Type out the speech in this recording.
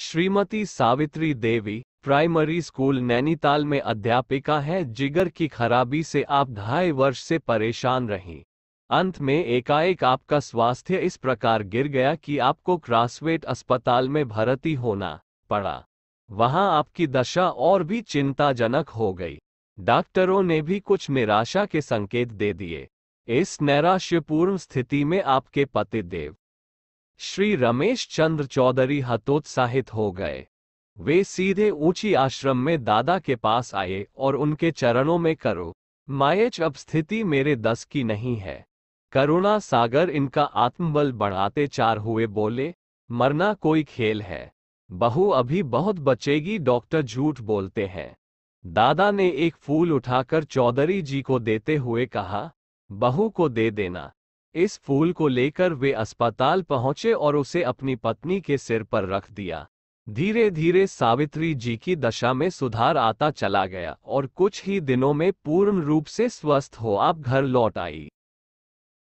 Shrimati Savitri Devi primary school Nainital में अध्यापिका हैं जिगर की खराबी से आप ढाई वर्ष से परेशान रहीं अंत में एकाएक आपका स्वास्थ्य इस प्रकार गिर गया कि आपको क्रासवेट अस्पताल में भर्ती होना पड़ा वहां आपकी दशा और भी चिंताजनक हो गई डॉक्टरों ने भी कुछ निराशा के संकेत दे दिए इस नैराश्यपूर्ण स्थिति में आपके पति देव श्री रमेश चंद्र चौधरी हतोत्साहित हो गए वे सीधे ऊंची आश्रम में दादा के पास आए और उनके चरणों में करो मायच अब स्थिति मेरे दस की नहीं है करुणा सागर इनका आत्मबल बढ़ाते चार हुए बोले मरना कोई खेल है बहू अभी बहुत बचेगी डॉक्टर झूठ बोलते हैं दादा ने एक फूल उठाकर चौधरी जी को देते हुए कहा बहू को दे देना इस फूल को लेकर वे अस्पताल पहुंचे और उसे अपनी पत्नी के सिर पर रख दिया धीरे धीरे सावित्री जी की दशा में सुधार आता चला गया और कुछ ही दिनों में पूर्ण रूप से स्वस्थ हो आप घर लौट आई